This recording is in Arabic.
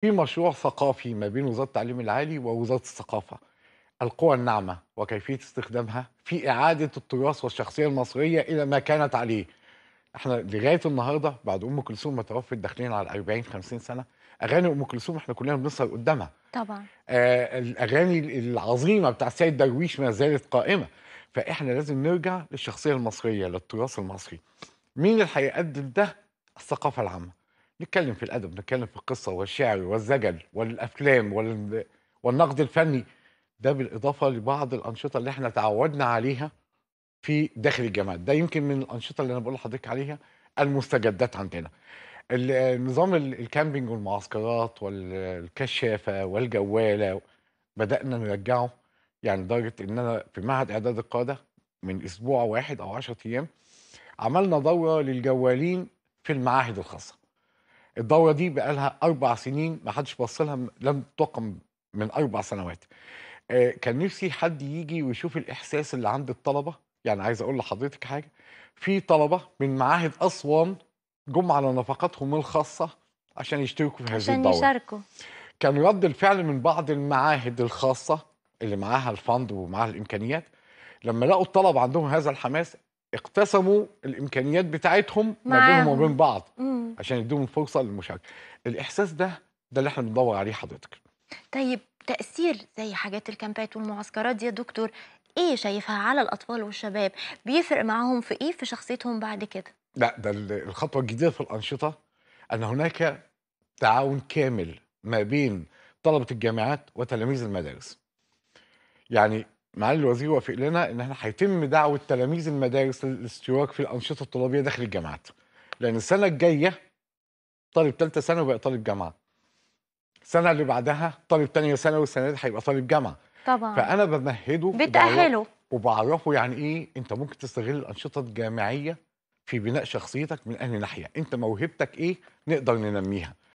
في مشروع ثقافي ما بين وزاره التعليم العالي ووزاره الثقافه القوى الناعمه وكيفيه استخدامها في اعاده التراث والشخصيه المصريه الى ما كانت عليه احنا لغايه النهارده بعد ام كلثوم ما توفت داخلين على 40 50 سنه اغاني ام كلثوم احنا كلنا بنسهر قدامها طبعا آه الاغاني العظيمه بتاع سيد درويش ما زالت قائمه فاحنا لازم نرجع للشخصيه المصريه للتراث المصري مين اللي هيقدم ده الثقافه العامه نتكلم في الادب نتكلم في القصه والشعر والزجل والافلام وال... والنقد الفني ده بالاضافه لبعض الانشطه اللي احنا تعودنا عليها في داخل الجامعات ده يمكن من الانشطه اللي انا بقول لحضرتك عليها المستجدات عندنا النظام الكامبينج والمعسكرات والكشافه والجواله بدانا نرجعه يعني لدرجه ان انا في معهد اعداد القاده من اسبوع واحد او 10 ايام عملنا دوره للجوالين في المعاهد الخاصه الدوره دي بقالها اربع سنين ما حدش بص لها لم تقم من اربع سنوات آه، كان نفسي حد يجي ويشوف الاحساس اللي عند الطلبه يعني عايز اقول لحضرتك حاجه في طلبه من معاهد اسوان جم على نفقاتهم الخاصه عشان يشتركوا في هذه الدوره عشان يشاركوا كان رد الفعل من بعض المعاهد الخاصه اللي معاها الفند ومعاها الامكانيات لما لقوا الطلب عندهم هذا الحماس اقتسموا الامكانيات بتاعتهم ما بينهم وبين بعض عشان يدوهم فرصه للمشاركه الاحساس ده ده اللي احنا بندور عليه حضرتك طيب تاثير زي حاجات الكامبات والمعسكرات دي يا دكتور ايه شايفها على الاطفال والشباب بيفرق معاهم في ايه في شخصيتهم بعد كده لا ده الخطوه الجديده في الانشطه ان هناك تعاون كامل ما بين طلبه الجامعات وتلاميذ المدارس يعني معالي الوزير وافق لنا ان احنا هيتم دعوه تلاميذ المدارس للاشتراك في الانشطه الطلابيه داخل الجامعات لان السنه الجايه طالب ثالثه ثانوي بقى طالب جامعه السنه اللي بعدها طالب ثانيه ثانوي السنه دي هيبقى طالب جامعه طبعا فانا بمهده بتاهله وبعرفه يعني ايه انت ممكن تستغل الانشطه الجامعيه في بناء شخصيتك من انهي ناحيه انت موهبتك ايه نقدر ننميها